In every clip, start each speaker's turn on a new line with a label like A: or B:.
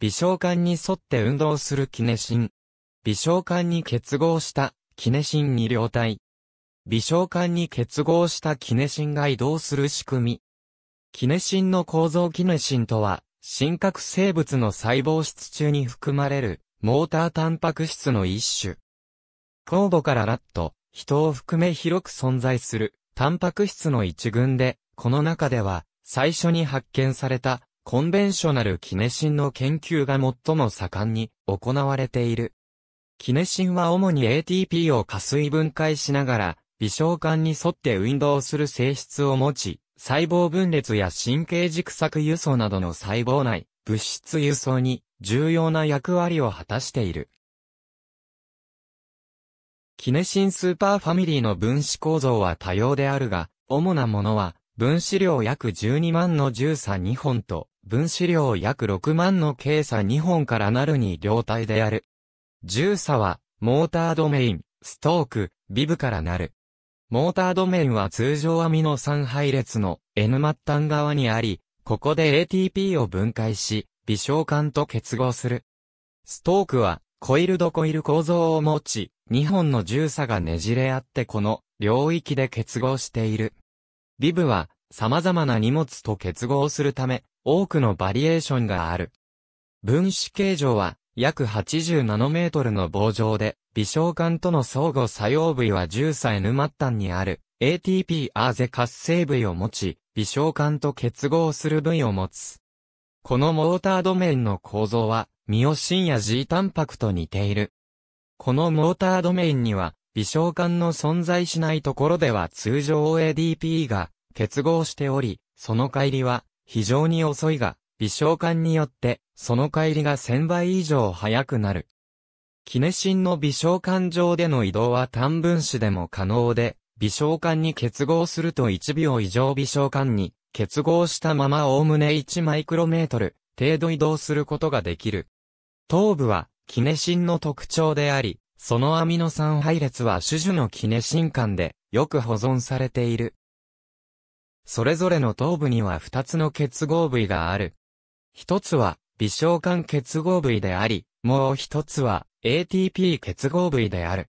A: 微小管に沿って運動するキネシン。微小管に結合したキネシン二両体。微小管に結合したキネシンが移動する仕組み。キネシンの構造キネシンとは、真核生物の細胞質中に含まれる、モータータンパク質の一種。酵母からラット、人を含め広く存在する、タンパク質の一群で、この中では、最初に発見された、コンベンショナルキネシンの研究が最も盛んに行われている。キネシンは主に ATP を加水分解しながら、微小管に沿って運動する性質を持ち、細胞分裂や神経軸索輸送などの細胞内、物質輸送に重要な役割を果たしている。キネシンスーパーファミリーの分子構造は多様であるが、主なものは、分子量約12万の13 2本と、分子量約6万の計算2本からなるに両体である。重差は、モータードメイン、ストーク、ビブからなる。モータードメインは通常アミノ酸配列の N 末端側にあり、ここで ATP を分解し、微小管と結合する。ストークは、コイルドコイル構造を持ち、2本の重差がねじれ合ってこの領域で結合している。ビブは、様々な荷物と結合するため、多くのバリエーションがある。分子形状は、約80ナノメートルの棒状で、微小管との相互作用部位は重さ n 末端にある ATP アーゼ活性部位を持ち、微小管と結合する部位を持つ。このモータードメインの構造は、ミオシンや G タンパクと似ている。このモータードメインには、微小管の存在しないところでは通常 ADP が結合しており、その帰りは非常に遅いが、微小管によってその帰りが1000倍以上速くなる。キネシンの微小管上での移動は単分子でも可能で、微小管に結合すると1秒以上微小管に結合したままおおむね1マイクロメートル程度移動することができる。頭部はキネシンの特徴であり、そのアミノ酸配列は種々のキネシン間でよく保存されている。それぞれの頭部には二つの結合部位がある。一つは、微小管結合部位であり、もう一つは、ATP 結合部位である。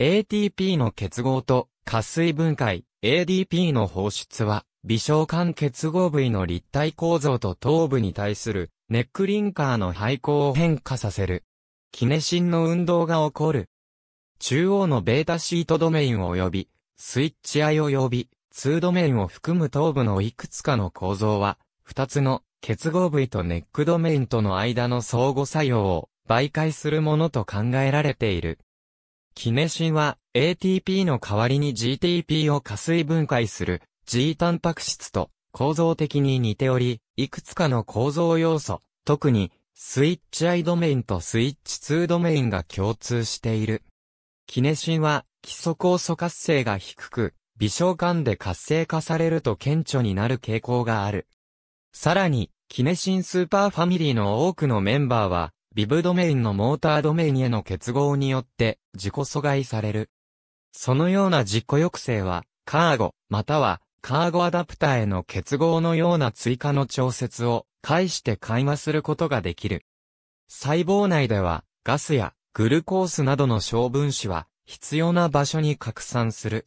A: ATP の結合と、下水分解、ADP の放出は、微小管結合部位の立体構造と頭部に対する、ネックリンカーの配光を変化させる。キネシンの運動が起こる。中央のベータシートドメイン及び、スイッチ I 及び、2ドメインを含む頭部のいくつかの構造は、2つの結合部位とネックドメインとの間の相互作用を媒介するものと考えられている。キネシンは ATP の代わりに GTP を加水分解する G タンパク質と構造的に似ており、いくつかの構造要素、特にスイッチアイドメインとスイッチ2ドメインが共通している。キネシンは基礎酵素活性が低く、微小管で活性化されると顕著になる傾向がある。さらに、キネシンスーパーファミリーの多くのメンバーは、ビブドメインのモータードメインへの結合によって自己阻害される。そのような自己抑制は、カーゴ、またはカーゴアダプターへの結合のような追加の調節を介して会話することができる。細胞内では、ガスやグルコースなどの小分子は必要な場所に拡散する。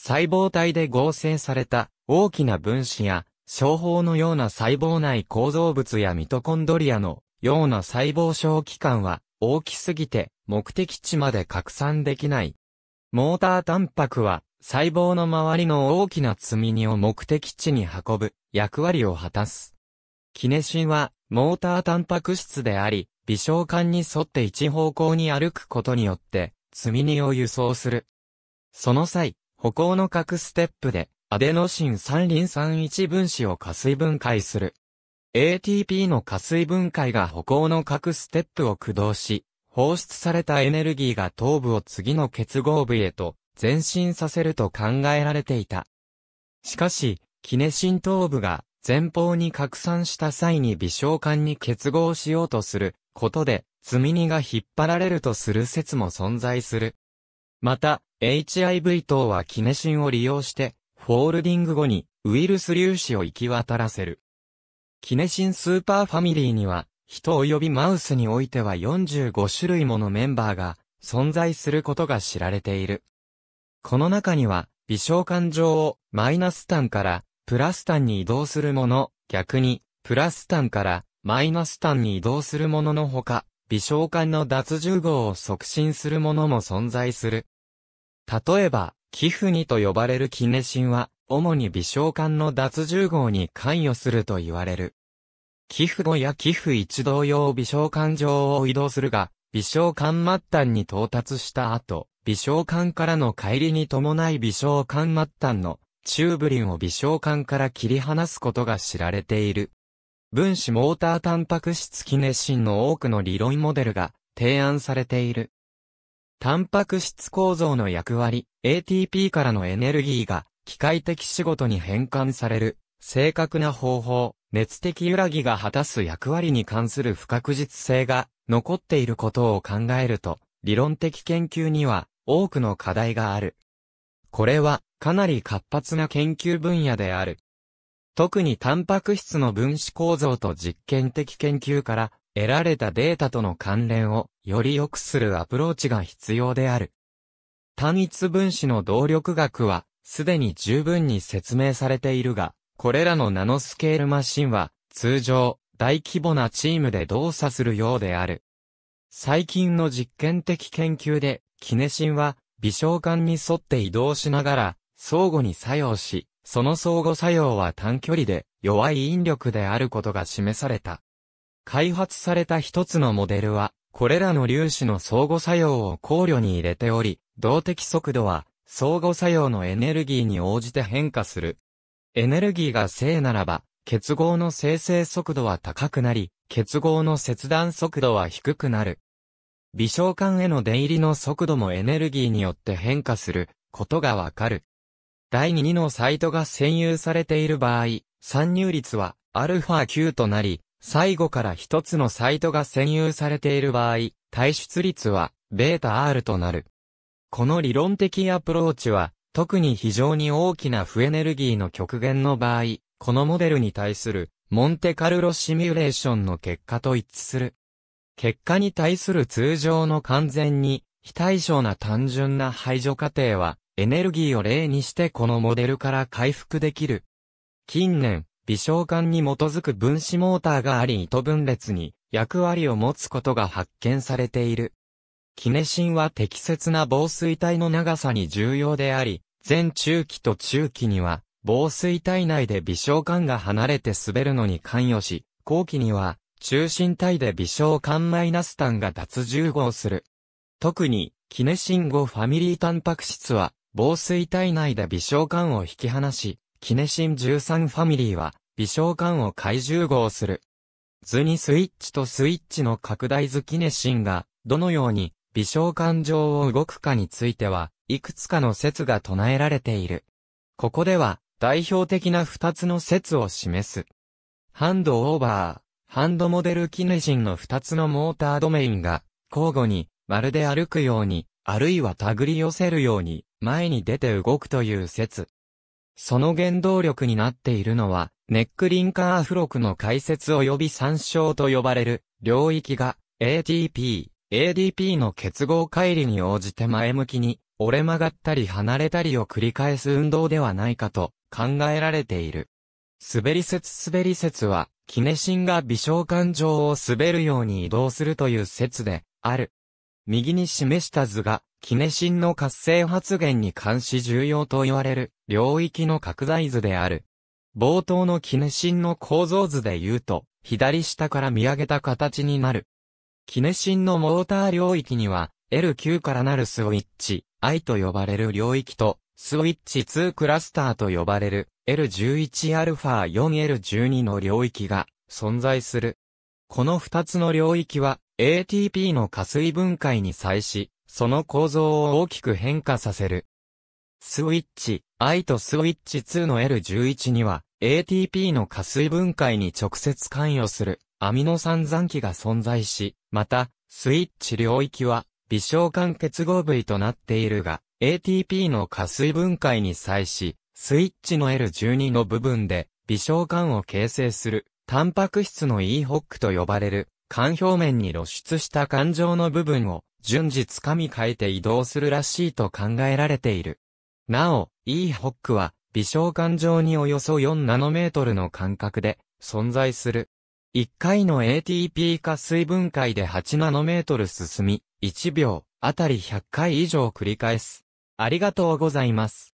A: 細胞体で合成された大きな分子や、小胞のような細胞内構造物やミトコンドリアのような細胞小器官は大きすぎて目的地まで拡散できない。モータータンパクは細胞の周りの大きな積み荷を目的地に運ぶ役割を果たす。キネシンはモータータンパク質であり、微小管に沿って一方向に歩くことによって積み荷を輸送する。その際、歩行の各ステップで、アデノシン三輪三一分子を加水分解する。ATP の加水分解が歩行の各ステップを駆動し、放出されたエネルギーが頭部を次の結合部へと前進させると考えられていた。しかし、キネシン頭部が前方に拡散した際に微小管に結合しようとすることで、積み荷が引っ張られるとする説も存在する。また、HIV 等はキネシンを利用して、フォールディング後にウイルス粒子を行き渡らせる。キネシンスーパーファミリーには、人及びマウスにおいては45種類ものメンバーが存在することが知られている。この中には、微小感情をマイナス単からプラス単に移動するもの、逆にプラス単からマイナス単に移動するもののほか、微小管の脱重合を促進するものも存在する。例えば、寄付にと呼ばれるキネシンは、主に微小管の脱重合に関与すると言われる。寄付後や寄付一同様微小管上を移動するが、微小管末端に到達した後、微小管からの帰りに伴い微小管末端のチューブリンを微小管から切り離すことが知られている。分子モータータンパク質キネシンの多くの理論モデルが提案されている。タンパク質構造の役割、ATP からのエネルギーが機械的仕事に変換される、正確な方法、熱的揺らぎが果たす役割に関する不確実性が残っていることを考えると、理論的研究には多くの課題がある。これはかなり活発な研究分野である。特にタンパク質の分子構造と実験的研究から得られたデータとの関連をより良くするアプローチが必要である。単一分子の動力学はすでに十分に説明されているが、これらのナノスケールマシンは通常大規模なチームで動作するようである。最近の実験的研究でキネシンは微小管に沿って移動しながら相互に作用しその相互作用は短距離で弱い引力であることが示された。開発された一つのモデルは、これらの粒子の相互作用を考慮に入れており、動的速度は相互作用のエネルギーに応じて変化する。エネルギーが正ならば、結合の生成速度は高くなり、結合の切断速度は低くなる。微小管への出入りの速度もエネルギーによって変化することがわかる。第2のサイトが占有されている場合、参入率は α9 となり、最後から一つのサイトが占有されている場合、退出率は βR となる。この理論的アプローチは、特に非常に大きな負エネルギーの極限の場合、このモデルに対するモンテカルロシミュレーションの結果と一致する。結果に対する通常の完全に非対称な単純な排除過程はエネルギーを例にしてこのモデルから回復できる。近年、微小管に基づく分子モーターがあり糸分裂に役割を持つことが発見されている。キネシンは適切な防水体の長さに重要であり、前中期と中期には防水体内で微小管が離れて滑るのに関与し、後期には中心体で微小管マイナス単が脱重合する。特に、キネシン5ファミリータンパク質は、防水体内で微小管を引き離し、キネシン13ファミリーは、微小管を回重合する。図にスイッチとスイッチの拡大図キネシンが、どのように、微小管上を動くかについては、いくつかの説が唱えられている。ここでは、代表的な2つの説を示す。ハンドオーバー、ハンドモデルキネシンの2つのモータードメインが、交互に、まるで歩くように、あるいは手繰り寄せるように、前に出て動くという説。その原動力になっているのは、ネックリンカー付録の解説及び参照と呼ばれる領域が ATP、ADP の結合乖離に応じて前向きに折れ曲がったり離れたりを繰り返す運動ではないかと考えられている。滑り説滑り説は、キネシンが微小感情を滑るように移動するという説である。右に示した図が、キネシンの活性発現に関し重要と言われる領域の拡大図である。冒頭のキネシンの構造図で言うと、左下から見上げた形になる。キネシンのモーター領域には、L9 からなるスイッチ、I と呼ばれる領域と、スイッチ2クラスターと呼ばれる L11α4L12 の領域が存在する。この二つの領域は ATP の加水分解に際し、その構造を大きく変化させる。スイッチ I とスイッチ2の L11 には ATP の加水分解に直接関与するアミノ酸残基が存在し、また、スイッチ領域は微小間結合部位となっているが、ATP の加水分解に際し、スイッチの L12 の部分で微小間を形成するタンパク質の E ホックと呼ばれる肝表面に露出した感情の部分を順次つかみ変えて移動するらしいと考えられている。なお、E ホックは微小感情におよそ4ナノメートルの間隔で存在する。1回の ATP 化水分解で8ナノメートル進み、1秒あたり100回以上繰り返す。ありがとうございます。